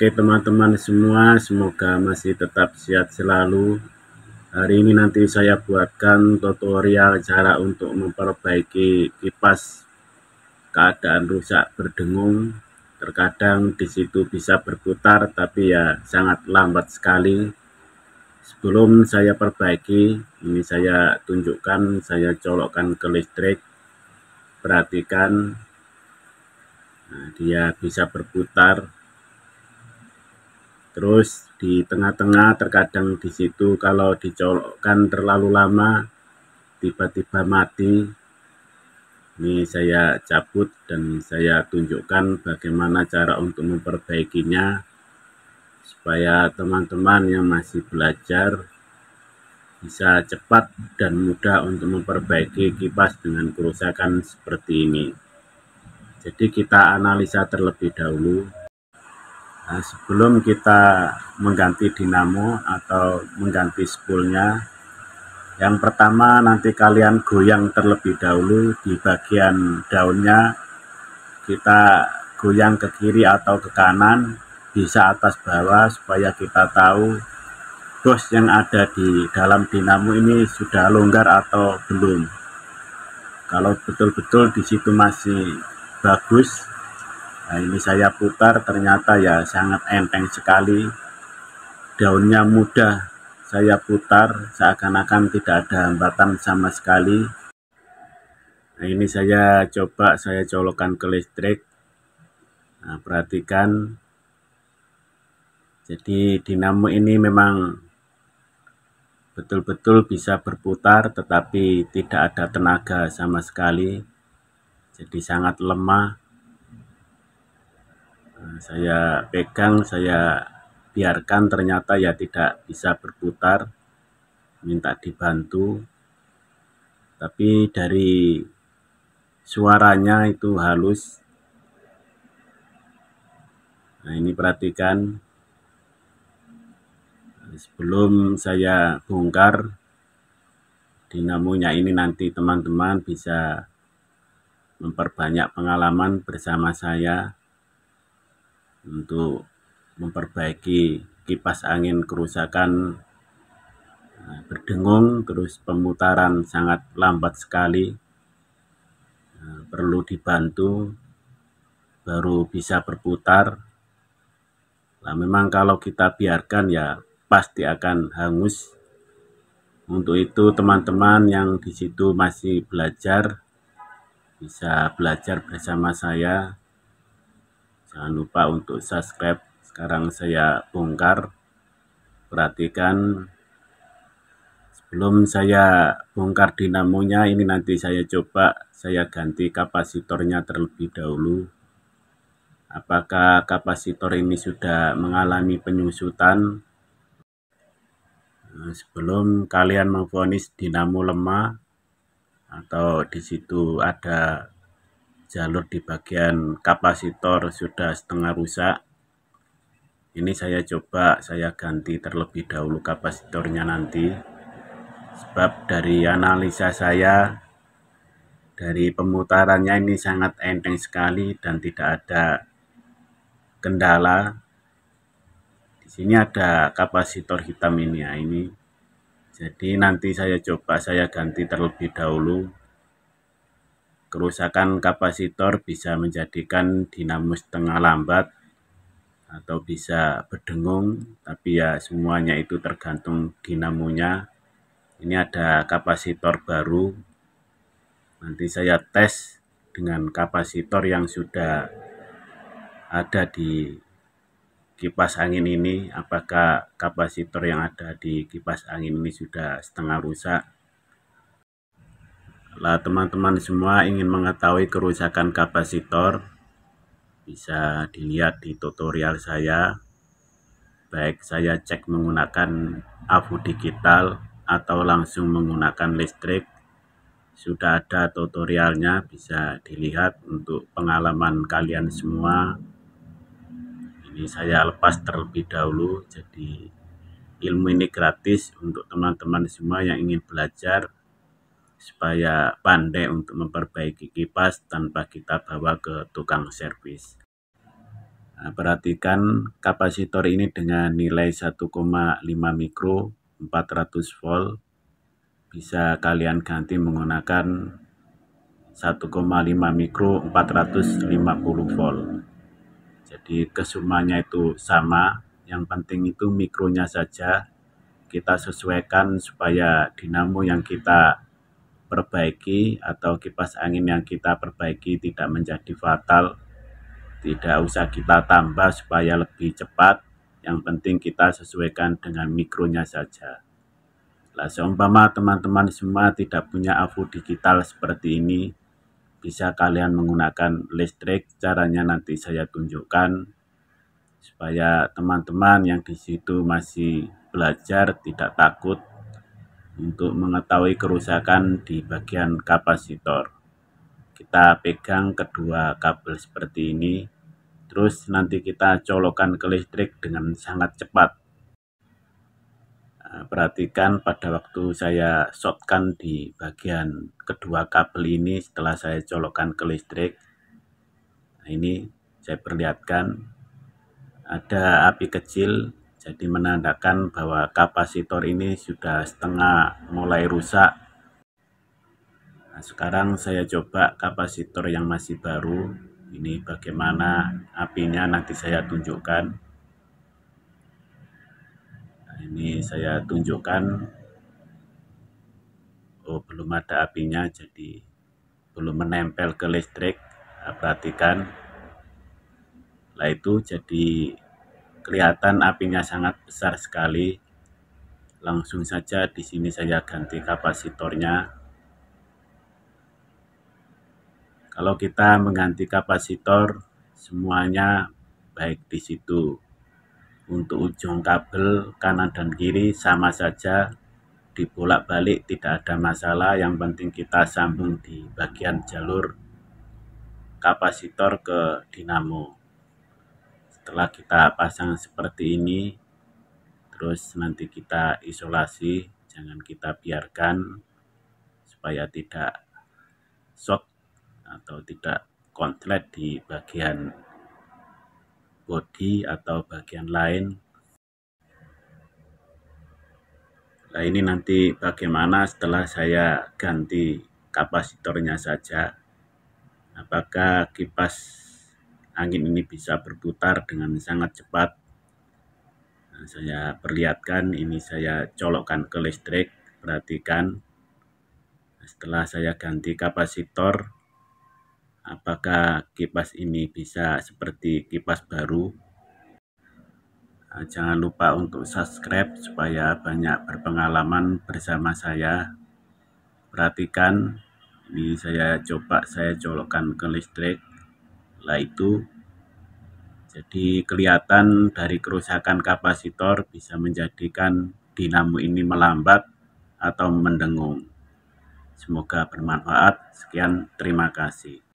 Oke teman-teman semua, semoga masih tetap sehat selalu. Hari ini nanti saya buatkan tutorial cara untuk memperbaiki kipas keadaan rusak berdengung. Terkadang di situ bisa berputar, tapi ya sangat lambat sekali. Sebelum saya perbaiki, ini saya tunjukkan, saya colokkan ke listrik. Perhatikan, nah, dia bisa berputar terus di tengah-tengah terkadang di situ kalau dicolokkan terlalu lama tiba-tiba mati ini saya cabut dan saya tunjukkan bagaimana cara untuk memperbaikinya supaya teman-teman yang masih belajar bisa cepat dan mudah untuk memperbaiki kipas dengan kerusakan seperti ini jadi kita analisa terlebih dahulu Nah, sebelum kita mengganti dinamo atau mengganti spoolnya, yang pertama nanti kalian goyang terlebih dahulu di bagian daunnya kita goyang ke kiri atau ke kanan, bisa atas bawah supaya kita tahu bos yang ada di dalam dinamo ini sudah longgar atau belum. Kalau betul-betul di situ masih bagus, Nah, ini saya putar ternyata ya sangat enteng sekali. Daunnya mudah saya putar seakan-akan tidak ada hambatan sama sekali. Nah, ini saya coba saya colokan ke listrik. Nah, perhatikan. Jadi dinamo ini memang betul-betul bisa berputar tetapi tidak ada tenaga sama sekali. Jadi sangat lemah Nah, saya pegang saya biarkan ternyata ya tidak bisa berputar minta dibantu tapi dari suaranya itu halus nah ini perhatikan sebelum saya bongkar dinamonya ini nanti teman-teman bisa memperbanyak pengalaman bersama saya untuk memperbaiki kipas angin kerusakan eh, berdengung terus pemutaran sangat lambat sekali eh, perlu dibantu baru bisa berputar Nah, memang kalau kita biarkan ya pasti akan hangus. Untuk itu teman-teman yang di situ masih belajar bisa belajar bersama saya Jangan lupa untuk subscribe. Sekarang saya bongkar. Perhatikan sebelum saya bongkar dinamonya ini nanti saya coba saya ganti kapasitornya terlebih dahulu. Apakah kapasitor ini sudah mengalami penyusutan? Nah, sebelum kalian memvonis dinamo lemah atau di situ ada jalur di bagian kapasitor sudah setengah rusak ini saya coba saya ganti terlebih dahulu kapasitornya nanti sebab dari analisa saya dari pemutarannya ini sangat enteng sekali dan tidak ada kendala di sini ada kapasitor hitam ini ya ini jadi nanti saya coba saya ganti terlebih dahulu kerusakan kapasitor bisa menjadikan dinamo setengah lambat atau bisa berdengung, tapi ya semuanya itu tergantung dinamonya. Ini ada kapasitor baru. Nanti saya tes dengan kapasitor yang sudah ada di kipas angin ini, apakah kapasitor yang ada di kipas angin ini sudah setengah rusak lah teman-teman semua ingin mengetahui kerusakan kapasitor bisa dilihat di tutorial saya baik saya cek menggunakan AVU digital atau langsung menggunakan listrik sudah ada tutorialnya bisa dilihat untuk pengalaman kalian semua ini saya lepas terlebih dahulu jadi ilmu ini gratis untuk teman-teman semua yang ingin belajar supaya pandai untuk memperbaiki kipas tanpa kita bawa ke tukang servis. Nah, perhatikan kapasitor ini dengan nilai 1,5 mikro 400 volt bisa kalian ganti menggunakan 1,5 mikro 450 volt. Jadi kesumanya itu sama, yang penting itu mikronya saja kita sesuaikan supaya dinamo yang kita perbaiki atau kipas angin yang kita perbaiki tidak menjadi fatal tidak usah kita tambah supaya lebih cepat yang penting kita sesuaikan dengan mikronya saja lah seumpama teman-teman semua tidak punya afu digital seperti ini bisa kalian menggunakan listrik caranya nanti saya tunjukkan supaya teman-teman yang di situ masih belajar tidak takut untuk mengetahui kerusakan di bagian kapasitor. Kita pegang kedua kabel seperti ini, terus nanti kita colokan ke listrik dengan sangat cepat. Eh, perhatikan pada waktu saya shotkan di bagian kedua kabel ini setelah saya colokan ke listrik. Nah, ini saya perlihatkan ada api kecil jadi menandakan bahwa kapasitor ini sudah setengah mulai rusak nah, sekarang saya coba kapasitor yang masih baru ini bagaimana apinya nanti saya tunjukkan nah, ini saya tunjukkan oh belum ada apinya jadi belum menempel ke listrik nah, perhatikan nah itu jadi Kelihatan apinya sangat besar sekali. Langsung saja di sini saya ganti kapasitornya. Kalau kita mengganti kapasitor, semuanya baik di situ. Untuk ujung kabel kanan dan kiri sama saja dibolak-balik tidak ada masalah yang penting kita sambung di bagian jalur kapasitor ke dinamo setelah kita pasang seperti ini terus nanti kita isolasi jangan kita biarkan supaya tidak short atau tidak konslet di bagian body atau bagian lain Nah ini nanti bagaimana setelah saya ganti kapasitornya saja apakah kipas angin ini bisa berputar dengan sangat cepat. Nah, saya perlihatkan, ini saya colokkan ke listrik, perhatikan. Setelah saya ganti kapasitor, apakah kipas ini bisa seperti kipas baru? Nah, jangan lupa untuk subscribe supaya banyak berpengalaman bersama saya. Perhatikan, ini saya coba saya colokkan ke listrik lah itu jadi kelihatan dari kerusakan kapasitor bisa menjadikan dinamo ini melambat atau mendengung. Semoga bermanfaat. Sekian, terima kasih.